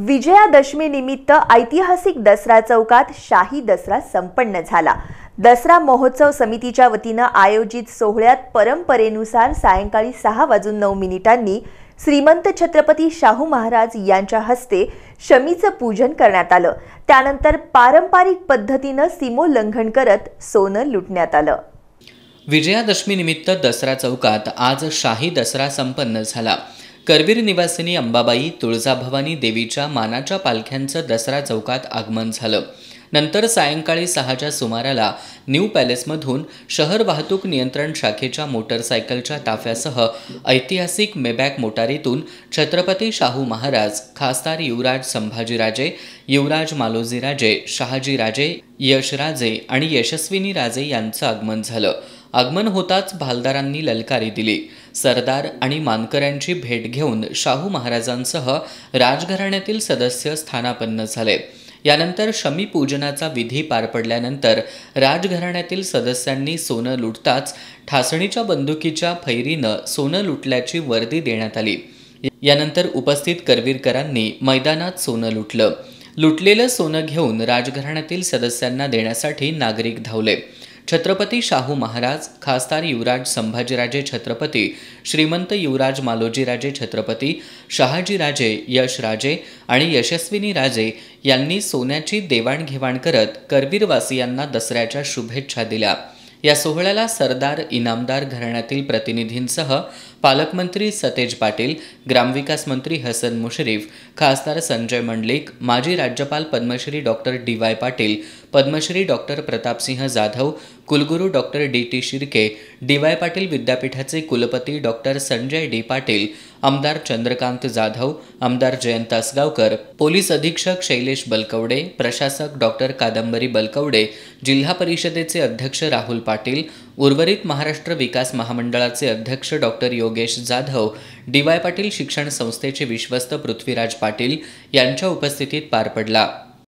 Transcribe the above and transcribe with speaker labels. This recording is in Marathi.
Speaker 1: विजयादशमी निमित्त ऐतिहासिक दसरा चौकात शाही दसरा संपन्न झाला दसरा महोत्सव समितीच्या वतीनं आयोजित सोहळ्यात परंपरेनुसार सायंकाळी सहा वाजून नऊ मिनिटांनी श्रीमंत छत्रपती शाहू महाराज यांच्या हस्ते शमीचं पूजन करण्यात आलं त्यानंतर पारंपरिक पद्धतीनं सीमोल्लंघन करत सोनं लुटण्यात आलं
Speaker 2: विजयादशमी निमित्त दसरा चौकात आज शाही दसरा संपन्न झाला करवीर निवासिनी अंबाबाई तुळजाभवानी देवीच्या मानाच्या पालख्यांचं दसरा चौकात आगमन झालं नंतर सायंकाळी सहाच्या सुमाराला न्यू पॅलेसमधून शहर वाहतूक नियंत्रण शाखेच्या मोटरसायकलच्या ताफ्यासह ऐतिहासिक मेबॅक मोटारीतून छत्रपती शाहू महाराज खासदार युवराज संभाजीराजे युवराज मालोजीराजे शहाजीराजे यशराजे आणि यशस्विनी राजे यांचं आगमन झालं आगमन होताच भालदारांनी ललकारी दिली सरदार आणि मानकऱ्यांची भेट घेऊन शाहू महाराजांसह राजघराण्यातील सदस्य स्थानापन्न झाले यानंतर शमी पूजनाचा विधी पार पडल्यानंतर राजघराण्यातील सदस्यांनी सोनं लुटताच ठासणीच्या बंदुकीच्या फैरीनं सोनं लुटल्याची वर्दी देण्यात आली यानंतर उपस्थित करवीरकरांनी मैदानात सोनं लुटलं लुटलेलं सोनं घेऊन राजघराण्यातील सदस्यांना देण्यासाठी नागरिक धावले छत्रपती शाहू महाराज खासदार युवराज संभाजीराजे छत्रपती श्रीमंत युवराज मालोजीराजे छत्रपती शहाजीराजे यशराजे आणि यशस्विनी राजे यांनी सोन्याची देवाणघेवाण करत करवीरवासियांना दसऱ्याच्या शुभेच्छा दिल्या या सोहळ्याला सरदार इनामदार घराण्यातील प्रतिनिधींसह पालकमंत्री सतेज पाटील ग्रामविकास मंत्री हसन मुश्रीफ खासदार संजय मंडलिक माजी राज्यपाल Padmashri doctor D Y Patil Padmashri doctor Pratapsinh Jadhav कुलगुरू doctor D T Shirke D Y Patil विद्यापीठाचे कुलपती डॉक्टर संजय डी पाटील आमदार चंद्रकांत जाधव आमदार जयंत असगावकर पोलीस अधीक्षक शैलेश बलकवडे प्रशासक डॉक्टर कादंबरी बलकवडे जिल्हा परिषदेचे अध्यक्ष राहुल पाटील उर्वरित महाराष्ट्र विकास महामंडळाचे अध्यक्ष doctor Yogesh Jadhav D Y Patil शिक्षण संस्थेचे विश्वस्त पृथ्वीराज पाटील यांच्या उपस्थितीत पार पडला